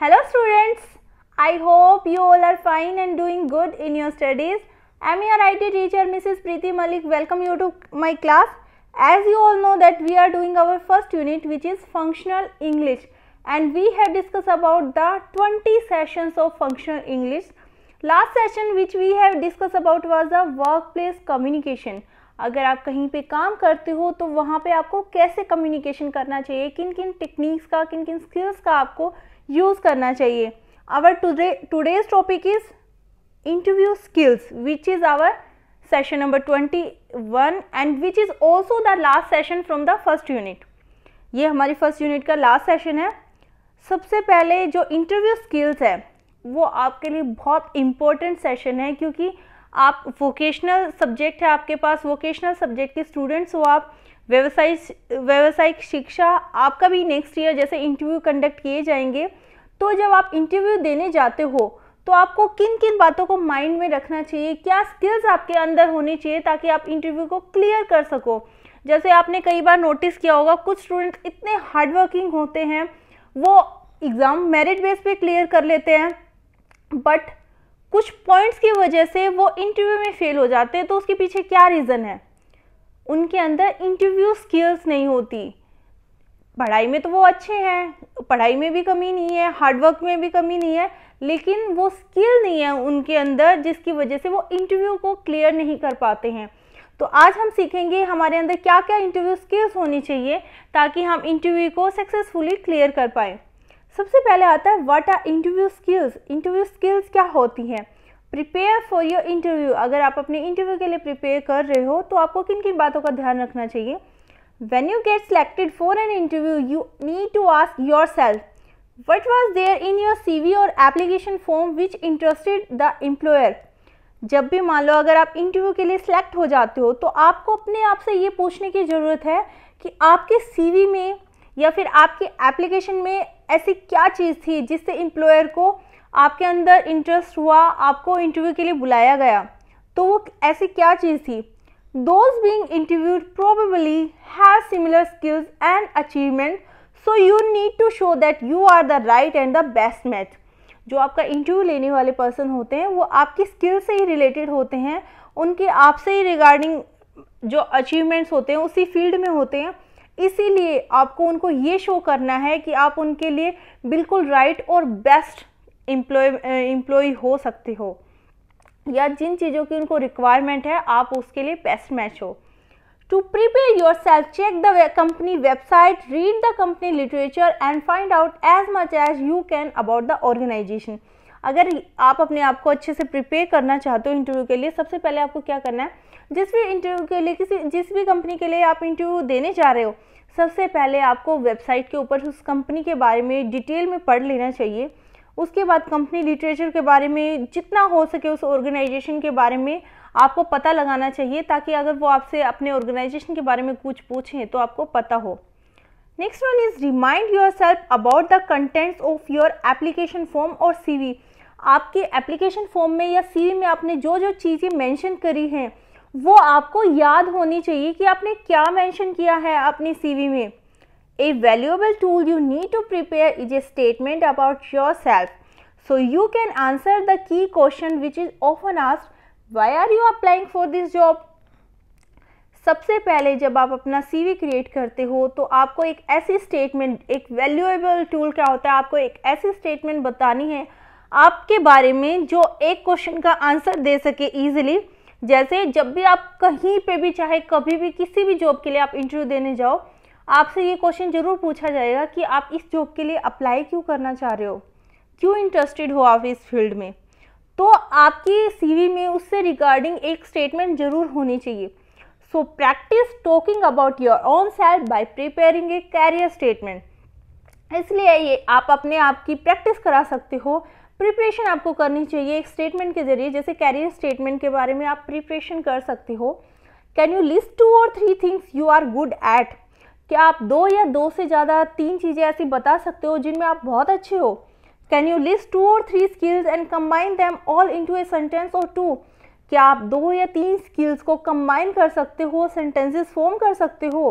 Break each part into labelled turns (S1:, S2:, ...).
S1: Hello students, I hope you all are fine and doing good in your studies. I am your IT teacher Mrs. Preeti Malik. Welcome you to my class. As you all know that we are doing our first unit which is Functional English and we have discussed about the 20 sessions of Functional English. Last session which we have discussed about was the workplace communication. अगर आप कहीं पे काम करते हो तो वहाँ पे आपको कैसे कम्युनिकेशन करना चाहिए किन किन टेक्निक्स का किन किन स्किल्स का आपको यूज़ करना चाहिए our today today's topic is interview skills which is our session number twenty one and which is also the last session from the first unit ये हमारी फर्स्ट यूनिट का लास्ट सेशन है सबसे पहले जो इंटरव्यू स्किल्स है वो आपके लिए बहुत इम्पोर्टेंट सेशन है क्योंकि आप वोकेशनल सब्जेक्ट है आपके पास वोकेशनल सब्जेक्ट के स्टूडेंट्स हो आप व्यवसायिक व्यावसायिक शिक्षा आपका भी नेक्स्ट ईयर जैसे इंटरव्यू कंडक्ट किए जाएंगे तो जब आप इंटरव्यू देने जाते हो तो आपको किन किन बातों को माइंड में रखना चाहिए क्या स्किल्स आपके अंदर होनी चाहिए ताकि आप इंटरव्यू को क्लियर कर सको जैसे आपने कई बार नोटिस किया होगा कुछ स्टूडेंट इतने हार्डवर्किंग होते हैं वो एग्ज़ाम मेरिट बेस पे क्लियर कर लेते हैं बट कुछ पॉइंट्स की वजह से वो इंटरव्यू में फेल हो जाते हैं तो उसके पीछे क्या रीज़न है उनके अंदर इंटरव्यू स्किल्स नहीं होती पढ़ाई में तो वो अच्छे हैं पढ़ाई में भी कमी नहीं है हार्डवर्क में भी कमी नहीं है लेकिन वो स्किल नहीं है उनके अंदर जिसकी वजह से वो इंटरव्यू को क्लियर नहीं कर पाते हैं तो आज हम सीखेंगे हमारे अंदर क्या क्या इंटरव्यू स्किल्स होनी चाहिए ताकि हम इंटरव्यू को सक्सेसफुली क्लियर कर पाएँ सबसे पहले आता है what are interview skills interview skills क्या होती हैं प्रिपेयर फॉर योर इंटरव्यू अगर आप अपने इंटरव्यू के लिए प्रिपेयर कर रहे हो तो आपको किन किन बातों का ध्यान रखना चाहिए when you get selected for an interview you need to ask yourself what was there in your cv or application form which interested the employer जब भी मान लो अगर आप इंटरव्यू के लिए सिलेक्ट हो जाते हो तो आपको अपने आप से ये पूछने की ज़रूरत है कि आपके सीवी में या फिर आपके एप्लीकेशन में ऐसी क्या चीज़ थी जिससे एम्प्लॉयर को आपके अंदर इंटरेस्ट हुआ आपको इंटरव्यू के लिए बुलाया गया तो वो ऐसी क्या चीज़ थी those being interviewed probably have similar skills and achievement so you need to show that you are the right and the best match जो आपका इंटरव्यू लेने वाले पर्सन होते हैं वो आपकी स्किल से ही रिलेटेड होते हैं उनके आपसे ही रिगार्डिंग जो अचीवमेंट्स होते हैं उसी फील्ड में होते हैं इसीलिए आपको उनको ये शो करना है कि आप उनके लिए बिल्कुल राइट और बेस्ट एम्प्लॉय एम्प्लॉय हो सकते हो या जिन चीज़ों की उनको रिक्वायरमेंट है आप उसके लिए बेस्ट मैच हो to prepare your yourself check the company website read the company literature and find out as much as you can about the organisation अगर आप अपने आप को अच्छे से प्रिपेयर करना चाहते हो इंटरव्यू के लिए सबसे पहले आपको क्या करना है जिस भी इंटरव्यू के लिए किसी जिस भी कंपनी के लिए आप इंटरव्यू देने जा रहे हो सबसे पहले आपको वेबसाइट के ऊपर उस कंपनी के बारे में डिटेल में पढ़ लेना चाहिए उसके बाद कंपनी लिटरेचर के बारे में जितना हो सके उस ऑर्गेनाइजेशन के बारे में आपको पता लगाना चाहिए ताकि अगर वो आपसे अपने ऑर्गेनाइजेशन के बारे में कुछ पूछें तो आपको पता हो next one is remind yourself about the contents of your application form और सीवी आपके एप्लीकेशन फॉर्म में या सीवी में आपने जो जो चीज़ें मैंशन करी हैं वो आपको याद होनी चाहिए कि आपने क्या मेंशन किया है अपनी सीवी में A valuable tool you need to prepare is a statement about yourself. So you can answer the key question which is often asked, why are you applying for this job? सबसे पहले जब आप अपना CV create करते हो तो आपको एक ऐसी स्टेटमेंट एक वैल्यूएबल टूल क्या होता है आपको एक ऐसी स्टेटमेंट बतानी है आपके बारे में जो एक क्वेश्चन का आंसर दे सके ईजिली जैसे जब भी आप कहीं पे भी चाहे कभी भी किसी भी जॉब के लिए आप इंटरव्यू देने जाओ आपसे ये क्वेश्चन ज़रूर पूछा जाएगा कि आप इस जॉब के लिए अप्लाई क्यों करना चाह रहे हो क्यों इंटरेस्टेड हो आप इस फील्ड में तो आपकी सीवी में उससे रिगार्डिंग एक स्टेटमेंट ज़रूर होनी चाहिए so practise talking about your own self by preparing a career statement इसलिए ये आप अपने आप की प्रैक्टिस करा सकते हो प्रिपरेशन आपको करनी चाहिए एक स्टेटमेंट के जरिए जैसे कैरियर स्टेटमेंट के बारे में आप प्रिपरेशन कर सकते हो can you list two or three things you are good at कि आप दो या दो से ज़्यादा तीन चीज़ें ऐसी बता सकते हो जिनमें आप बहुत अच्छे हो can you list two or three skills and combine them all to a sentence और टू क्या आप दो या तीन स्किल्स को कम्बाइन कर सकते हो सेंटेंसेस फॉर्म कर सकते हो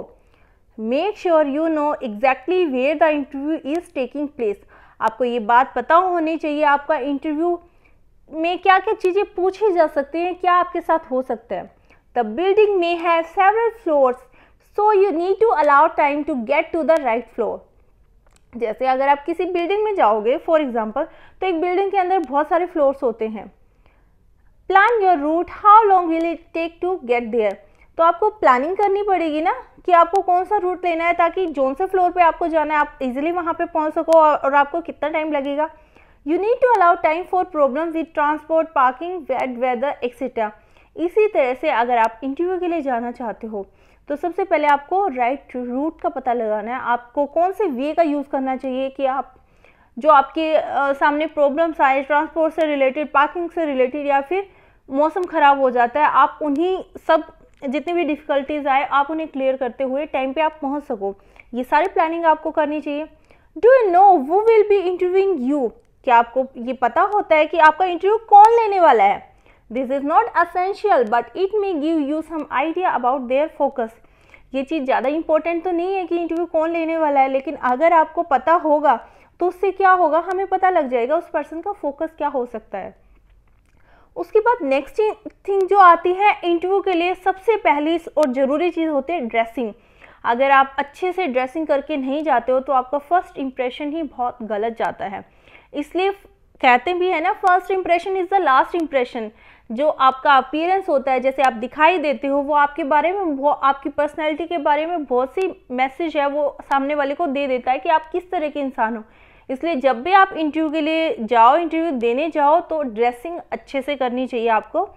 S1: make sure you know exactly where the interview is taking place आपको ये बात पता होनी चाहिए आपका इंटरव्यू में क्या क्या चीज़ें पूछी जा सकती हैं क्या आपके साथ हो सकता है the building may have several floors so you need to allow time to get to the right floor जैसे अगर आप किसी बिल्डिंग में जाओगे फॉर एग्जाम्पल तो एक बिल्डिंग के अंदर बहुत सारे फ्लोर्स होते हैं plan your route how long will it take to get there तो आपको प्लानिंग करनी पड़ेगी ना कि आपको कौन सा रूट लेना है ताकि जोन से फ्लोर पे आपको जाना है आप इजिली वहाँ पे पहुँच सको और आपको कितना टाइम लगेगा you need to allow time for problem with transport parking wed weather etcetera इसी तरह से अगर आप इंटरव्यू के लिए जाना चाहते हो तो सबसे पहले आपको राइट right रूट का पता लगाना है आपको कौन से वे का यूज़ करना चाहिए कि आप जो आपके आ, सामने प्रॉब्लम्स आए ट्रांसपोर्ट से रिलेटेड पार्किंग से रिलेटेड या फिर मौसम ख़राब हो जाता है आप उन्हीं सब जितनी भी डिफ़िकल्टीज़ आए आप उन्हें क्लियर करते हुए टाइम पे आप पहुंच सको ये सारी प्लानिंग आपको करनी चाहिए do you know who will be interviewing you क्या आपको ये पता होता है कि आपका इंटरव्यू कौन लेने वाला है this is not essential but it may give you some idea about their focus ये चीज़ ज़्यादा इंपॉर्टेंट तो नहीं है कि इंटरव्यू कौन लेने वाला है लेकिन अगर आपको पता होगा तो उससे क्या होगा हमें पता लग जाएगा उस पर्सन का फोकस क्या हो सकता है उसके बाद नेक्स्ट थिंग जो आती है इंटरव्यू के लिए सबसे पहली और ज़रूरी चीज़ होती है ड्रेसिंग अगर आप अच्छे से ड्रेसिंग करके नहीं जाते हो तो आपका फर्स्ट इम्प्रेशन ही बहुत गलत जाता है इसलिए कहते भी है ना first impression is the last impression जो आपका अपीयरेंस होता है जैसे आप दिखाई देते हो वो आपके बारे में आपकी पर्सनैलिटी के बारे में बहुत सी मैसेज है वो सामने वाले को दे देता है कि आप किस तरह के इंसान हो इसलिए जब भी आप इंटरव्यू के लिए जाओ इंटरव्यू देने जाओ तो ड्रेसिंग अच्छे से करनी चाहिए आपको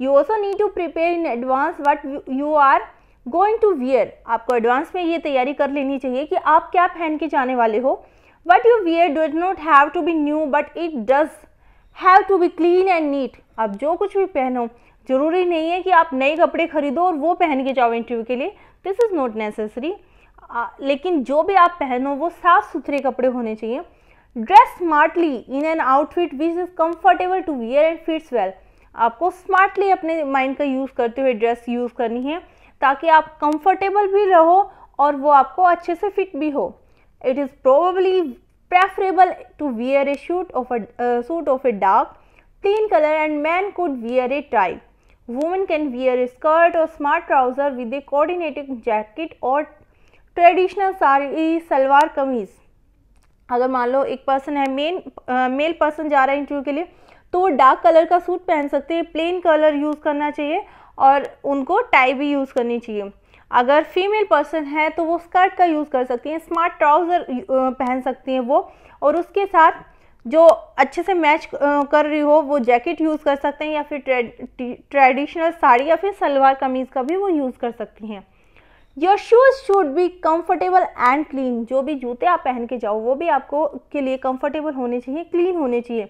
S1: you also need to prepare in advance what you are going to wear आपको एडवांस में ये तैयारी कर लेनी चाहिए कि आप क्या पहन के जाने वाले हो what you wear does not have to be new but it does have to be clean and neat आप जो कुछ भी पहनो ज़रूरी नहीं है कि आप नए कपड़े खरीदो और वो पहन के जाओ इंटरव्यू के लिए दिस इज़ नॉट नेसेसरी लेकिन जो भी आप पहनो वो साफ़ सुथरे कपड़े होने चाहिए dress smartly in an outfit which is comfortable to wear and fits well आपको स्मार्टली अपने माइंड का यूज़ करते हुए ड्रेस यूज़ करनी है ताकि आप कंफर्टेबल भी रहो और वो आपको अच्छे से फिट भी हो it is probably preferable to wear a suit of a suit of a dark clean color and men could wear a tie. Women can wear a skirt or smart trouser with a coordinating jacket or traditional sari salwar kameez अगर मान लो एक person है main male person जा रहा है interview के लिए तो वो डार्क कलर का सूट पहन सकते हैं प्लेन कलर यूज़ करना चाहिए और उनको टाई भी यूज़ करनी चाहिए अगर फीमेल पर्सन है तो वो स्कर्ट का यूज़ कर सकती हैं स्मार्ट ट्राउज़र पहन सकती हैं वो और उसके साथ जो अच्छे से मैच कर रही हो वो जैकेट यूज़ कर सकते हैं या फिर ट्रेडिशनल साड़ी या फिर सलवार कमीज़ का भी वो यूज़ कर सकती हैं your shoes should be comfortable and clean जो भी जूते आप पहन के जाओ वो भी आपको के लिए कम्फर्टेबल होने चाहिए क्लीन होने चाहिए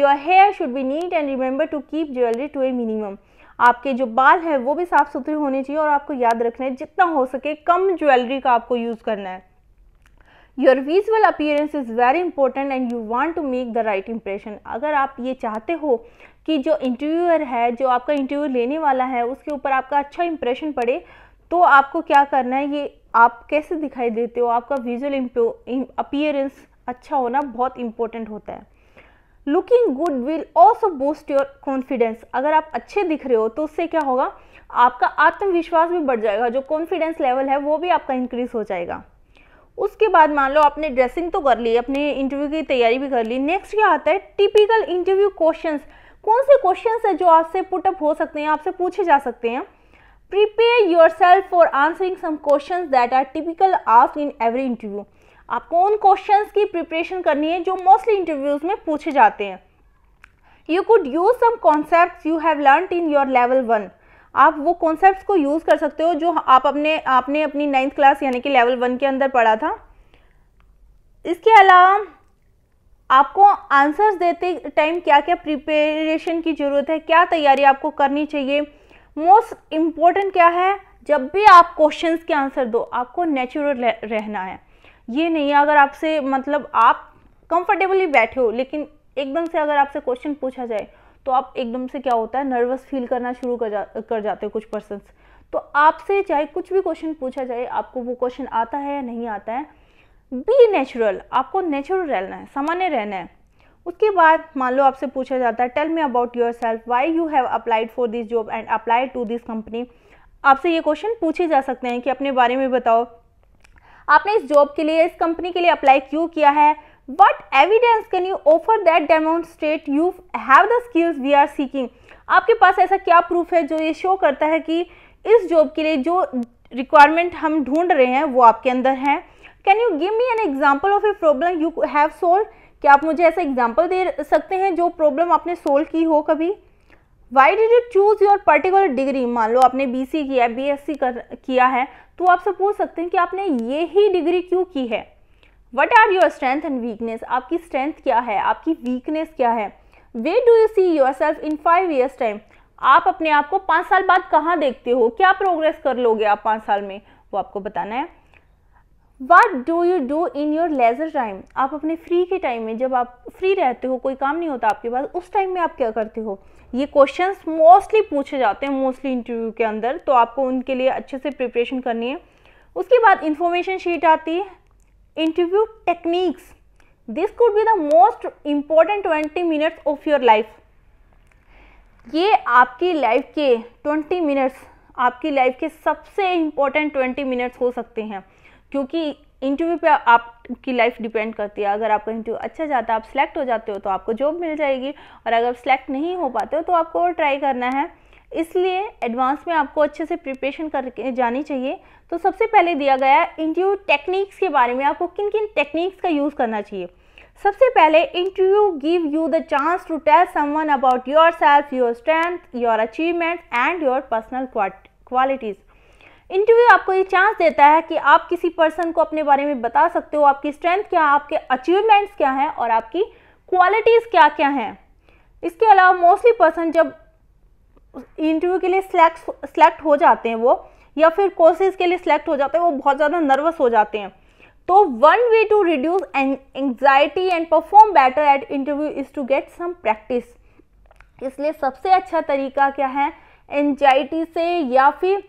S1: your hair should be neat and remember to keep jewellery to a minimum आपके जो बाल है वो भी साफ़ सुथरे होने चाहिए और आपको याद रखना है जितना हो सके कम ज्वेलरी का आपको यूज़ करना है your visual appearance is very important and you want to make the right impression अगर आप ये चाहते हो कि जो इंटरव्यूअर है जो आपका इंटरव्यू लेने वाला है उसके ऊपर आपका अच्छा इंप्रेशन पड़े तो आपको क्या करना है ये आप कैसे दिखाई देते हो आपका विजुअल अपीयरेंस अच्छा होना बहुत इंपॉर्टेंट होता है looking good will also boost your confidence अगर आप अच्छे दिख रहे हो तो उससे क्या होगा आपका आत्मविश्वास भी बढ़ जाएगा जो कॉन्फिडेंस लेवल है वो भी आपका इंक्रीज हो जाएगा उसके बाद मान लो आपने ड्रेसिंग तो कर ली अपने इंटरव्यू की तैयारी भी कर ली नेक्स्ट क्या आता है टिपिकल इंटरव्यू क्वेश्चंस कौन से क्वेश्चंस है जो आपसे पुटअप हो सकते हैं आपसे पूछे जा सकते हैं prepare your self for answering some question that are typical ask in every interview आपको उन क्वेश्चन की प्रिपरेशन करनी है जो मोस्टली इंटरव्यूज में पूछे जाते हैं you could use some concept you have learn in your level one आप वो कॉन्सेप्ट को यूज़ कर सकते हो जो आप अपने आपने अपनी नाइन्थ क्लास यानी कि लेवल वन के अंदर पढ़ा था इसके अलावा आपको आंसर्स देते टाइम क्या क्या प्रिपरेशन की ज़रूरत है क्या तैयारी आपको करनी चाहिए मोस्ट इम्पॉर्टेंट क्या है जब भी आप क्वेश्चन के आंसर दो आपको नेचुरल रहना है ये नहीं अगर आपसे मतलब आप कंफर्टेबली बैठे हो लेकिन एकदम से अगर आपसे क्वेश्चन पूछा जाए तो आप एकदम से क्या होता है नर्वस फील करना शुरू कर जा कर जाते हो कुछ पर्सन तो आपसे चाहे कुछ भी क्वेश्चन पूछा जाए आपको वो क्वेश्चन आता है या नहीं आता है बी नेचुरल आपको नेचुरल रहना है सामान्य रहना है उसके बाद मान लो आपसे पूछा जाता है tell me about your self why you have applied for this job and applied to this company आपसे ये क्वेश्चन पूछे जा सकते हैं कि अपने बारे में बताओ आपने इस जॉब के लिए इस कंपनी के लिए अप्लाई क्यों किया है what evidence can you offer that demonstrate you have the skills we are seeking आपके पास ऐसा क्या प्रूफ है जो ये शो करता है कि इस जॉब के लिए जो रिक्वायरमेंट हम ढूंढ रहे हैं वो आपके अंदर है can you give me an example of a problem you have solve क्या आप मुझे ऐसा एग्जाम्पल दे सकते हैं जो प्रॉब्लम आपने सोल्व की हो कभी why did you choose your particular degree मान लो आपने बी सी किया बी एस सी कर किया है तो आप सब पूछ सकते हैं कि आपने ये ही डिग्री क्यों की है what are your strength and weakness आपकी स्ट्रेंथ क्या है आपकी वीकनेस क्या है where do you see your self in five years time आप अपने आप को पाँच साल बाद कहाँ देखते हो क्या प्रोग्रेस कर लोगे आप पाँच साल में वो आपको बताना है what do you do in your leisure time आप अपने फ्री के टाइम में जब आप फ्री रहते हो कोई काम नहीं होता आपके पास उस टाइम में आप क्या करते हो ये क्वेश्चन मोस्टली पूछे जाते हैं मोस्टली इंटरव्यू के अंदर तो आपको उनके लिए अच्छे से प्रिपरेशन करनी है उसके बाद इंफॉर्मेशन शीट आती है interview techniques this could be the most important 20 minutes of your life ये आपकी लाइफ के 20 मिनट्स आपकी लाइफ के सबसे इम्पॉर्टेंट 20 मिनट्स हो सकते हैं क्योंकि इंटरव्यू पे आपकी लाइफ डिपेंड करती है अगर आपका इंटरव्यू अच्छा जाता है आप सिलेक्ट हो जाते हो तो आपको जॉब मिल जाएगी और अगर सेलेक्ट नहीं हो पाते हो तो आपको और ट्राई करना है इसलिए एडवांस में आपको अच्छे से प्रिपरेशन करके जानी चाहिए तो सबसे पहले दिया गया इंटरव्यू टेक्निक्स के बारे में आपको किन किन टेक्निक्स का यूज़ करना चाहिए सबसे पहले interview give you the chance to tell someone about your self your strength your achievement and your personal qualities interview आपको ये चांस देता है कि आप किसी पर्सन को अपने बारे में बता सकते हो आपकी स्ट्रेंथ क्या है आपके अचीवमेंट्स क्या हैं और आपकी क्वालिटीज़ क्या क्या हैं इसके अलावा मोस्टली पर्सन जब इंटरव्यू के लिए सिलेक्ट सिलेक्ट हो जाते हैं वो या फिर कोर्सेज के लिए सिलेक्ट हो जाते हैं वो बहुत ज़्यादा नर्वस हो जाते हैं तो one way to reduce anxiety and perform better at interview is to get some practice इसलिए सबसे अच्छा तरीका क्या है एंजाइटी से या फिर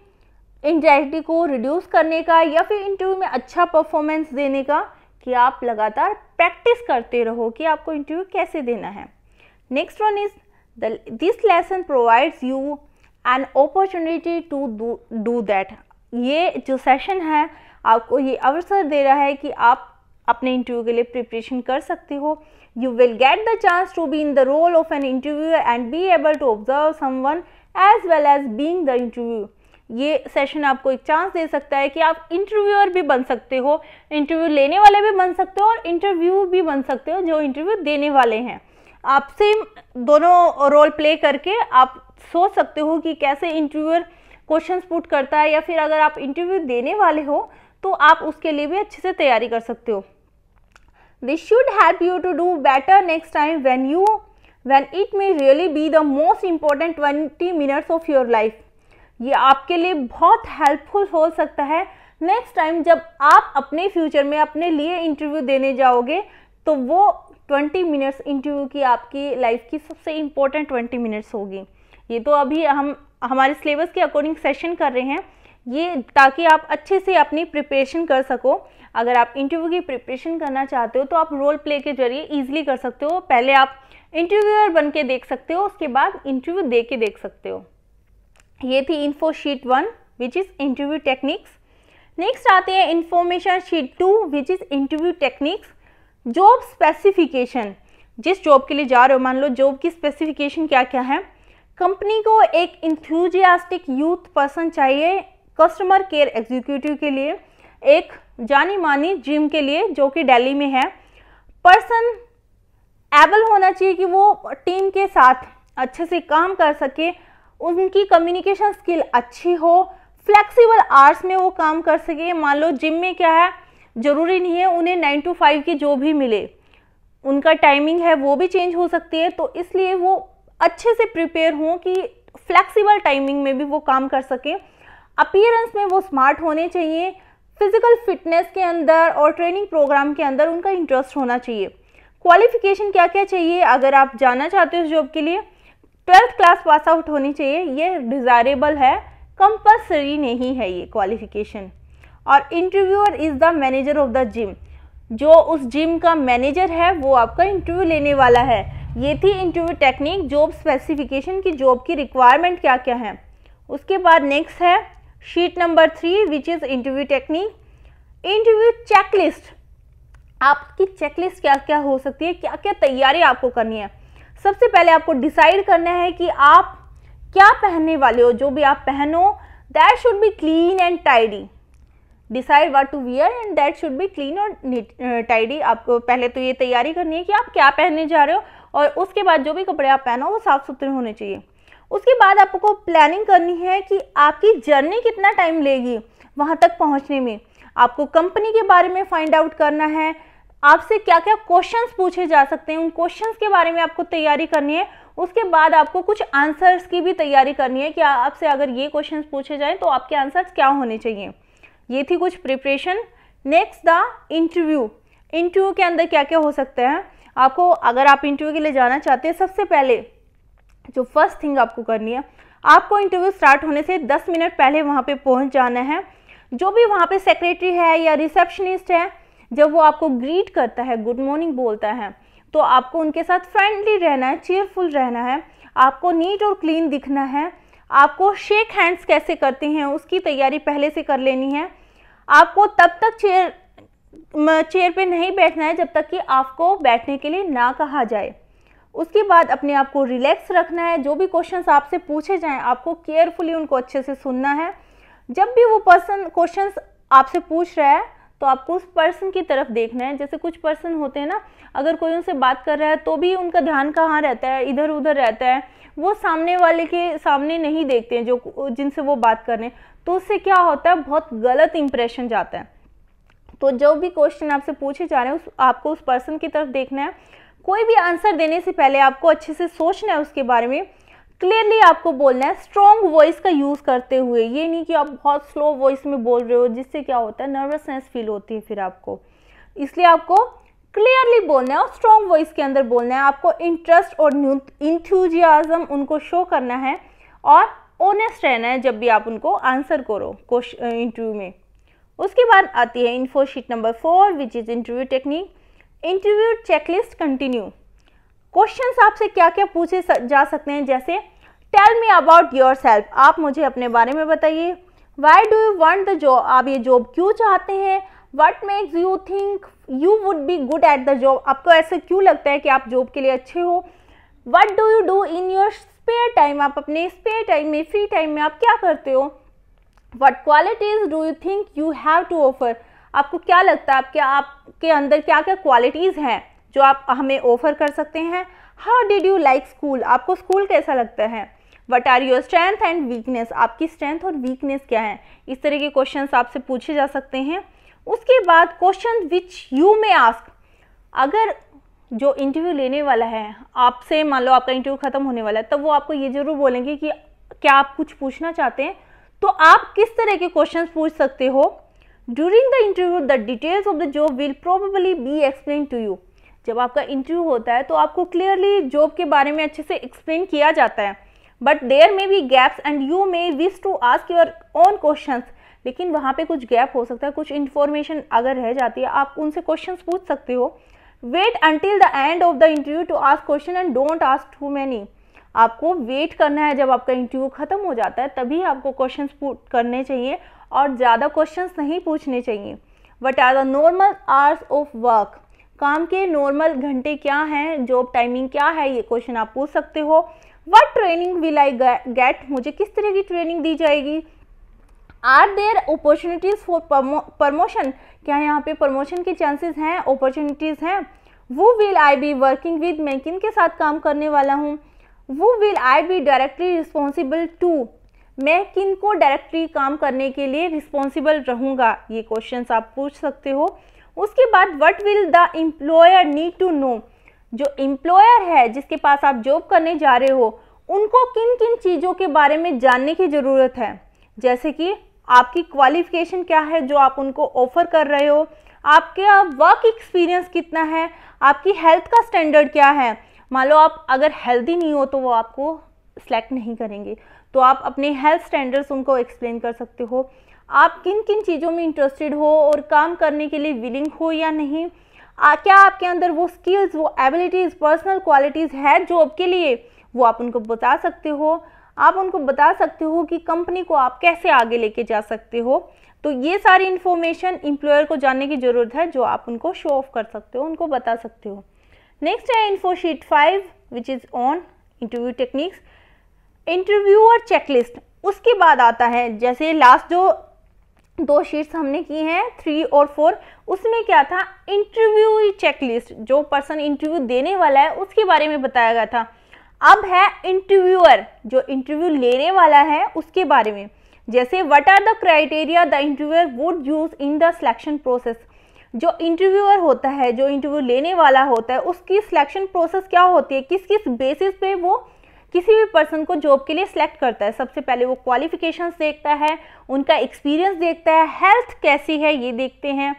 S1: एंजाइटी को रिड्यूस करने का या फिर इंटरव्यू में अच्छा परफॉर्मेंस देने का कि आप लगातार प्रैक्टिस करते रहो कि आपको इंटरव्यू कैसे देना है next one is the this lesson provides you an opportunity to do that ये जो सेशन है आपको ये अवसर दे रहा है कि आप अपने इंटरव्यू के लिए प्रिपरेशन कर सकते हो you will get the chance to be in the role of an interview and be able to observe someone as well as being the interview ये सेशन आपको एक चांस दे सकता है कि आप इंटरव्यूअर भी बन सकते हो इंटरव्यू लेने वाले भी बन सकते हो और इंटरव्यू भी बन सकते हो जो इंटरव्यू देने वाले हैं आप सेम दोनों रोल प्ले करके आप सोच सकते हो कि कैसे इंटरव्यूअर क्वेश्चंस पुट करता है या फिर अगर आप इंटरव्यू देने वाले हो तो आप उसके लिए भी अच्छे से तैयारी कर सकते हो this should help you to do better next time when you when it may really be the most important twenty minutes of your life ये आपके लिए बहुत हेल्पफुल हो सकता है नेक्स्ट टाइम जब आप अपने फ्यूचर में अपने लिए इंटरव्यू देने जाओगे तो वो ट्वेंटी मिनट्स इंटरव्यू की आपकी लाइफ की सबसे इम्पोर्टेंट ट्वेंटी मिनट्स होगी ये तो अभी हम हमारे सिलेबस के अकॉर्डिंग सेशन कर रहे हैं ये ताकि आप अच्छे से अपनी प्रिपरेशन कर सको अगर आप इंटरव्यू की प्रिपरेशन करना चाहते हो तो आप रोल प्ले के जरिए इजीली कर सकते हो पहले आप इंटरव्यूअर बन के देख सकते हो उसके बाद इंटरव्यू दे के देख सकते हो ये थी info sheet one which is interview techniques next आते हैं information sheet two which is interview techniques job specification जिस जॉब के लिए जा रहे हो मान लो जॉब की स्पेसिफिकेशन क्या क्या है कंपनी को एक इंथ्यूजियास्टिक यूथ पर्सन चाहिए कस्टमर केयर एग्जीक्यूटिव के लिए एक जानी मानी जिम के लिए जो कि दिल्ली में है पर्सन एबल होना चाहिए कि वो टीम के साथ अच्छे से काम कर सके उनकी कम्युनिकेशन स्किल अच्छी हो फ्लेक्सिबल आर्ट्स में वो काम कर सके मान लो जिम में क्या है ज़रूरी नहीं है उन्हें नाइन टू फाइव की जो भी मिले उनका टाइमिंग है वो भी चेंज हो सकती है तो इसलिए वो अच्छे से प्रिपेयर हों कि फ्लेक्सिबल टाइमिंग में भी वो काम कर सकें अपीयरेंस में वो स्मार्ट होने चाहिए फिज़िकल फिटनेस के अंदर और ट्रेनिंग प्रोग्राम के अंदर उनका इंटरेस्ट होना चाहिए क्वालिफ़िकेशन क्या क्या चाहिए अगर आप जाना चाहते हो उस जॉब के लिए ट्वेल्थ क्लास पास आउट होनी चाहिए ये डिज़ायरेबल है कंपलसरी नहीं है ये क्वालिफ़िकेशन और interviewer is the manager of the gym जो उस जिम का मैनेजर है वो आपका इंटरव्यू लेने वाला है ये थी इंटरव्यू टेक्निक जॉब स्पेसिफिकेशन की जॉब की रिक्वायरमेंट क्या क्या है उसके बाद नेक्स्ट है sheet number three which is interview technique interview checklist आपकी चेकलिस्ट क्या क्या हो सकती है क्या क्या तैयारी आपको करनी है सबसे पहले आपको डिसाइड करना है कि आप क्या पहनने वाले हो जो भी आप पहनो that should be clean and tidy decide what to wear and that should be clean और टाइडी uh, आपको पहले तो ये तैयारी करनी है कि आप क्या पहनने जा रहे हो और उसके बाद जो भी कपड़े आप पहनो वो साफ़ सुथरे होने चाहिए उसके बाद आपको प्लानिंग करनी है कि आपकी जर्नी कितना टाइम लेगी वहाँ तक पहुँचने में आपको कंपनी के बारे में फाइंड आउट करना है आपसे क्या क्या क्वेश्चंस पूछे जा सकते हैं उन क्वेश्चंस के बारे में आपको तैयारी करनी है उसके बाद आपको कुछ आंसर्स की भी तैयारी करनी है कि आपसे अगर ये क्वेश्चंस पूछे जाएं तो आपके आंसर्स क्या होने चाहिए ये थी कुछ preparation next the interview interview के अंदर क्या क्या हो सकते हैं आपको अगर आप इंटरव्यू के लिए जाना चाहते हैं सबसे पहले जो फर्स्ट थिंग आपको करनी है आपको इंटरव्यू स्टार्ट होने से 10 मिनट पहले वहाँ पे पहुँच जाना है जो भी वहाँ पे सेक्रेटरी है या रिसेप्शनिस्ट है जब वो आपको ग्रीट करता है गुड मॉर्निंग बोलता है तो आपको उनके साथ फ्रेंडली रहना है चेयरफुल रहना है आपको नीट और क्लीन दिखना है आपको शेक हैंड्स कैसे करते हैं उसकी तैयारी पहले से कर लेनी है आपको तब तक चेयर चेयर पे नहीं बैठना है जब तक कि आपको बैठने के लिए ना कहा जाए उसके बाद अपने आप को रिलैक्स रखना है जो भी क्वेश्चंस आपसे पूछे जाएं आपको केयरफुली उनको अच्छे से सुनना है जब भी वो पर्सन क्वेश्चंस आपसे पूछ रहा है तो आपको उस पर्सन की तरफ देखना है जैसे कुछ पर्सन होते हैं ना अगर कोई उनसे बात कर रहा है तो भी उनका ध्यान कहाँ रहता है इधर उधर रहता है वो सामने वाले के सामने नहीं देखते हैं जो जिनसे वो बात कर रहे हैं तो उससे क्या होता है बहुत गलत इंप्रेशन जाता है तो जो भी क्वेश्चन आपसे पूछे जा रहे हैं उस आपको उस पर्सन की तरफ देखना है कोई भी आंसर देने से पहले आपको अच्छे से सोचना है उसके बारे में क्लियरली आपको बोलना है स्ट्रॉन्ग वॉइस का यूज़ करते हुए ये नहीं कि आप बहुत स्लो वॉइस में बोल रहे हो जिससे क्या होता है नर्वसनेस फील होती है फिर आपको इसलिए आपको क्लियरली बोलना है और स्ट्रॉन्ग वॉइस के अंदर बोलना है आपको इंटरेस्ट और इंथ्यूजियाज़म उनको शो करना है और ओनेस्ट रहना है जब भी आप उनको आंसर करो इंटरव्यू में उसके बाद आती है info sheet number four which is interview technique interview checklist continue questions आपसे क्या क्या पूछे जा सकते हैं जैसे tell me about your self आप मुझे अपने बारे में बताइए why do you want the job आप ये जॉब क्यों चाहते हैं what makes you think you would be good at the job आपको ऐसे क्यों लगता है कि आप जॉब के लिए अच्छे हो what do you do in your spare time आप अपने स्पेयर टाइम में फ्री टाइम में आप क्या करते हो what qualities do you think you have to offer आपको क्या लगता है आपके आपके अंदर क्या क्या क्वालिटीज़ हैं जो आप हमें ऑफर कर सकते हैं how did you like school आपको स्कूल कैसा लगता है what are your strength and weakness आपकी स्ट्रेंथ और वीकनेस क्या है इस तरह के क्वेश्चन आपसे पूछे जा सकते हैं उसके बाद question which you may ask अगर जो इंटरव्यू लेने वाला है आपसे मान लो आपका इंटरव्यू ख़त्म होने वाला है तब वो आपको ये ज़रूर बोलेंगे कि क्या आप कुछ पूछना चाहते हैं तो आप किस तरह के क्वेश्चन पूछ सकते हो during the interview the details of the job will probably be explain to you जब आपका इंटरव्यू होता है तो आपको क्लियरली जॉब के बारे में अच्छे से एक्सप्लेन किया जाता है but there may be gaps and you may wish to ask your own question लेकिन वहाँ पे कुछ गैप हो सकता है कुछ इन्फॉर्मेशन अगर रह जाती है आप उनसे क्वेश्चन पूछ सकते हो wait until the end of the interview to ask question and don't ask too many आपको वेट करना है जब आपका इंटरव्यू ख़त्म हो जाता है तभी आपको क्वेश्चन करने चाहिए और ज़्यादा क्वेश्चन नहीं पूछने चाहिए what are the normal hours of work काम के नॉर्मल घंटे क्या हैं जॉब टाइमिंग क्या है ये क्वेश्चन आप पूछ सकते हो what training will I get मुझे किस तरह की ट्रेनिंग दी जाएगी are there opportunities for promotion क्या यहाँ पे प्रमोशन के चांसेस हैं अपॉर्चुनिटीज़ हैं वो will I be working with मैं किन के साथ काम करने वाला हूँ वो will I be directly responsible to मैं किन को डायरेक्टली काम करने के लिए रिस्पॉन्सिबल रहूँगा ये क्वेश्चन आप पूछ सकते हो उसके बाद what will the employer need to know जो एम्प्लॉयर है जिसके पास आप जॉब करने जा रहे हो उनको किन किन चीज़ों के बारे में जानने की ज़रूरत है जैसे कि आपकी क्वालिफिकेशन क्या है जो आप उनको ऑफ़र कर रहे हो आपके वर्क एक्सपीरियंस कितना है आपकी हेल्थ का स्टैंडर्ड क्या है मान लो आप अगर हेल्दी नहीं हो तो वो आपको सेलेक्ट नहीं करेंगे तो आप अपने हेल्थ स्टैंडर्ड्स उनको एक्सप्लेन कर सकते हो आप किन किन चीज़ों में इंटरेस्टेड हो और काम करने के लिए विलिंग हो या नहीं आ, क्या आपके अंदर वो स्किल्स वो एबिलिटीज़ पर्सनल क्वालिटीज़ है जॉब के लिए वो आप उनको बता सकते हो आप उनको बता सकते हो कि कंपनी को आप कैसे आगे लेके जा सकते हो तो ये सारी इन्फॉर्मेशन इम्प्लॉयर को जानने की ज़रूरत है जो आप उनको शो ऑफ कर सकते हो उनको बता सकते हो नेक्स्ट है info sheet five which is on interview techniques interviewer checklist उसके बाद आता है जैसे लास्ट जो दो शीट्स हमने की हैं थ्री और फोर उसमें क्या था इंटरव्यू चेकलिस्ट जो पर्सन इंटरव्यू देने वाला है उसके बारे में बताया गया था अब है इंटरव्यूअर जो इंटरव्यू लेने वाला है उसके बारे में जैसे what are the criteria the interviewer would use in the selection process जो इंटरव्यूअर होता है जो इंटरव्यू लेने वाला होता है उसकी सिलेक्शन प्रोसेस क्या होती है किस किस बेसिस पे वो किसी भी पर्सन को जॉब के लिए सिलेक्ट करता है सबसे पहले वो क्वालिफिकेशंस देखता है उनका एक्सपीरियंस देखता है हेल्थ कैसी है ये देखते हैं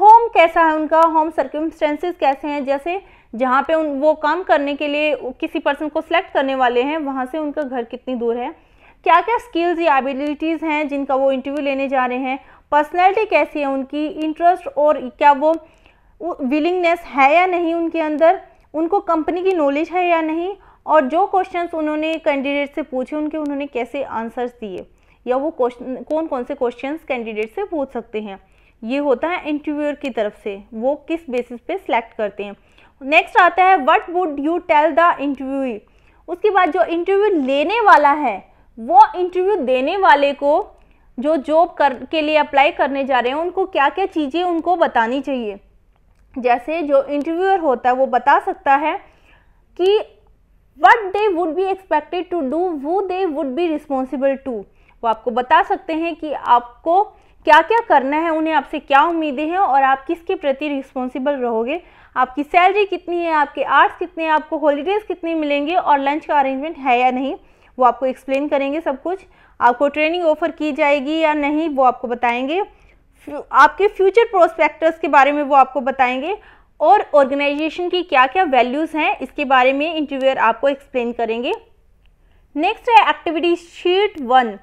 S1: होम कैसा है उनका होम सर्कमस्टेंसेस कैसे हैं जैसे जहाँ पे उन वो काम करने के लिए किसी पर्सन को सिलेक्ट करने वाले हैं वहाँ से उनका घर कितनी दूर है क्या क्या स्किल्स या एबिलिटीज़ हैं जिनका वो इंटरव्यू लेने जा रहे हैं पर्सनैलिटी कैसी है उनकी इंटरेस्ट और क्या वो विलिंगनेस है या नहीं उनके अंदर उनको कंपनी की नॉलेज है या नहीं और जो क्वेश्चंस उन्होंने कैंडिडेट से पूछे उनके उन्होंने कैसे आंसर्स दिए या वो क्वेश्चन कौन कौन से क्वेश्चंस कैंडिडेट से पूछ सकते हैं ये होता है इंटरव्यूअर की तरफ से वो किस बेसिस पे सिलेक्ट करते हैं नेक्स्ट आता है what would you tell the interview उसके बाद जो इंटरव्यू लेने वाला है वो इंटरव्यू देने वाले को जो जॉब कर के लिए अप्लाई करने जा रहे हैं उनको क्या क्या चीज़ें उनको बतानी चाहिए जैसे जो इंटरव्यूअर होता है वो बता सकता है कि what they would be expected to do वो they would be responsible to वो आपको बता सकते हैं कि आपको क्या क्या करना है उन्हें आपसे क्या उम्मीदें हैं और आप किसके प्रति रिस्पॉन्सिबल रहोगे आपकी सैलरी कितनी है आपके आर्ट्स कितने हैं आपको हॉलीडेज़ कितने मिलेंगे और लंच का अरेंजमेंट है या नहीं वो आपको एक्सप्लेन करेंगे सब कुछ आपको ट्रेनिंग ऑफर की जाएगी या नहीं वो आपको बताएंगे आपके फ्यूचर प्रोस्पेक्टर्स के बारे में वो आपको बताएंगे और ऑर्गेनाइजेशन की क्या क्या वैल्यूज़ हैं इसके बारे में इंटरव्यूअर आपको एक्सप्लेन करेंगे नेक्स्ट है activity sheet one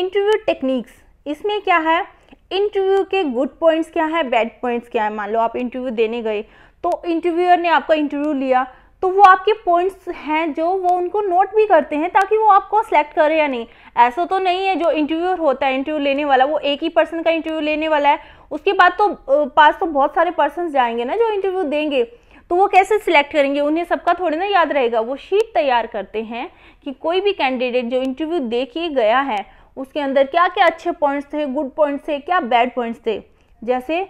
S1: interview techniques इसमें क्या है इंटरव्यू के गुड पॉइंट्स क्या है बैड पॉइंट्स क्या है मान लो आप इंटरव्यू देने गए तो इंटरव्यूअर ने आपका इंटरव्यू लिया तो वो आपके पॉइंट्स हैं जो वो उनको नोट भी करते हैं ताकि वो आपको सेलेक्ट करे या नहीं ऐसा तो नहीं है जो इंटरव्यूअर होता है इंटरव्यू लेने वाला वो एक ही पर्सन का इंटरव्यू लेने वाला है उसके बाद तो पास तो बहुत सारे पर्सन जाएंगे ना जो इंटरव्यू देंगे तो वो कैसे सिलेक्ट करेंगे उन्हें सबका थोड़ी ना याद रहेगा वो शीट तैयार करते हैं कि कोई भी कैंडिडेट जो इंटरव्यू दे के गया है उसके अंदर क्या क्या अच्छे पॉइंट्स थे गुड पॉइंट्स थे क्या बैड पॉइंट्स थे जैसे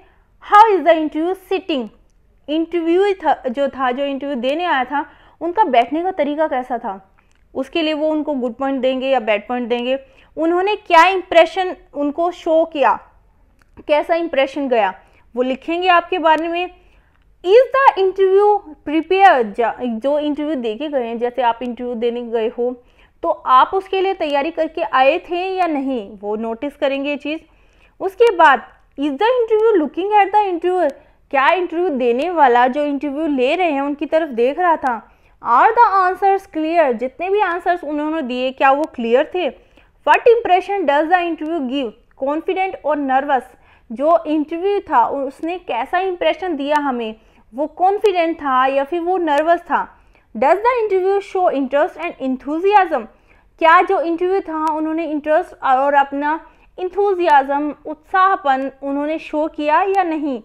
S1: how is the interview sitting interview था जो था जो इंटरव्यू देने आया था उनका बैठने का तरीका कैसा था उसके लिए वो उनको गुड पॉइंट देंगे या बैड पॉइंट देंगे उन्होंने क्या इम्प्रेशन उनको शो किया कैसा इम्प्रेशन गया वो लिखेंगे आपके बारे में इज़ द इंटरव्यू प्रिपेयर जो इंटरव्यू देके गए हैं जैसे आप इंटरव्यू देने गए हो तो आप उसके लिए तैयारी करके आए थे या नहीं वो नोटिस करेंगे ये चीज़ उसके बाद is the interview looking at the interview क्या इंटरव्यू देने वाला जो इंटरव्यू ले रहे हैं उनकी तरफ देख रहा था आर द आंसर्स क्लियर जितने भी आंसर्स उन्होंने दिए क्या वो क्लियर थे what impression does the interview give confident और नर्वस जो इंटरव्यू था उसने कैसा इंप्रेशन दिया हमें वो कॉन्फिडेंट था या फिर वो नर्वस था does the interview show interest and enthusiasm क्या जो इंटरव्यू था उन्होंने इंटरेस्ट और अपना इंथ्यूजियाज़म उत्साहपन उन्होंने शो किया या नहीं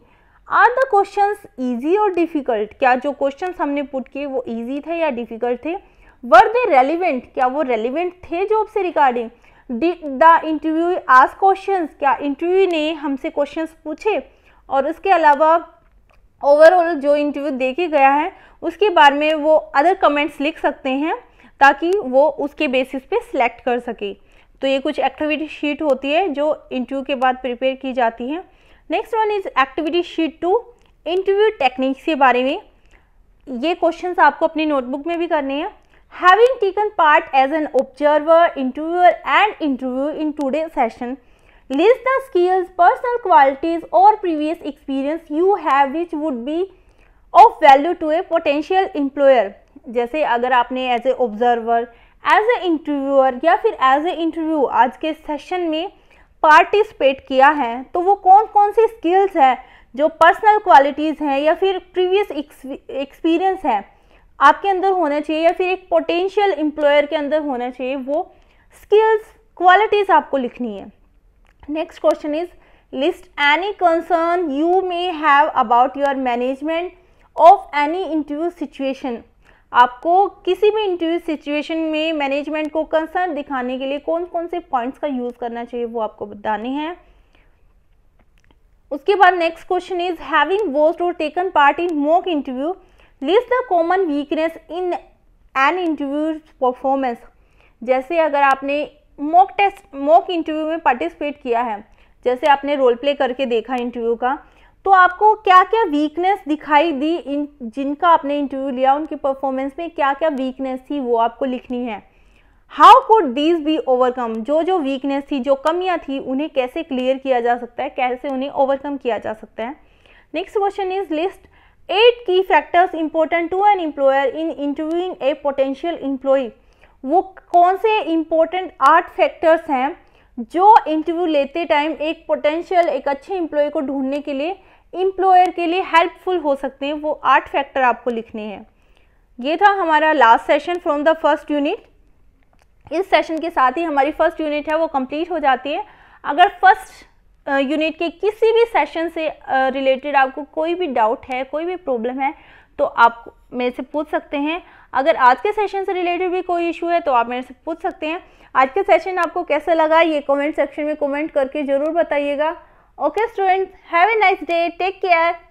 S1: आर द क्वेश्चन ईजी और डिफिकल्ट क्या जो क्वेश्चन हमने पुट किए वो ईजी थे या डिफिकल्ट थे वर दे रेलिवेंट क्या वो रेलिवेंट थे जॉब से रिगार्डिंग द इंटरव्यू आज क्वेश्चन क्या इंटरव्यू ने हमसे क्वेश्चन पूछे और उसके अलावा ओवरऑल जो इंटरव्यू देखे गया है उसके बारे में वो अदर कमेंट्स लिख सकते हैं ताकि वो उसके बेसिस पे सिलेक्ट कर सके तो ये कुछ एक्टिविटी शीट होती है जो इंटरव्यू के बाद प्रिपेयर की जाती है next one is activity sheet two interview techniques के बारे में ये क्वेश्चंस आपको अपनी नोटबुक में भी करने हैं having taken part as an observer interviewer and interview in today session list the skills personal qualities और previous experience you have which would be of value to a potential employer जैसे अगर आपने as a observer as a interviewer या फिर as a interview आज के session में participate किया है तो वो कौन कौन सी स्किल्स है जो पर्सनल क्वालिटीज़ हैं या फिर प्रीवियस एक्सपीरियंस है आपके अंदर होना चाहिए या फिर एक पोटेंशियल एम्प्लॉयर के अंदर होना चाहिए वो स्किल्स क्वालिटीज़ आपको लिखनी है next question is list any concern you may have about your management of any interview situation आपको किसी भी इंटरव्यू सिचुएशन में मैनेजमेंट को कंसर्न दिखाने के लिए कौन कौन से पॉइंट्स का यूज़ करना चाहिए वो आपको बताने हैं उसके बाद next question is having observed और taken part in mock interview list the common weakness in an interview performance जैसे अगर आपने मॉक टेस्ट मॉक इंटरव्यू में पार्टिसिपेट किया है जैसे आपने रोल प्ले करके देखा इंटरव्यू का तो आपको क्या क्या वीकनेस दिखाई दी इन जिनका आपने इंटरव्यू लिया उनकी परफॉर्मेंस में क्या क्या वीकनेस थी वो आपको लिखनी है how could these be overcome जो जो वीकनेस थी जो कमियां थी उन्हें कैसे क्लियर किया जा सकता है कैसे उन्हें ओवरकम किया जा सकता है next question is list eight key factors important to an employer in interviewing a potential employee वो कौन से इंपॉर्टेंट आठ फैक्टर्स हैं जो इंटरव्यू लेते टाइम एक पोटेंशियल एक अच्छे इम्प्लॉय को ढूंढने के लिए इम्प्लॉयर के लिए हेल्पफुल हो सकते हैं वो आठ फैक्टर आपको लिखने हैं ये था हमारा last session from the first unit इस सेशन के साथ ही हमारी फर्स्ट यूनिट है वो कंप्लीट हो जाती है अगर फर्स्ट यूनिट के किसी भी सेशन से रिलेटेड आपको कोई भी डाउट है कोई भी प्रॉब्लम है तो आप मेरे से पूछ सकते हैं अगर आज के सेशन से रिलेटेड भी कोई इशू है तो आप मेरे से पूछ सकते हैं आज के सेशन आपको कैसा लगा ये कमेंट सेक्शन में कमेंट करके ज़रूर बताइएगा Okay students, have a nice day. Take care.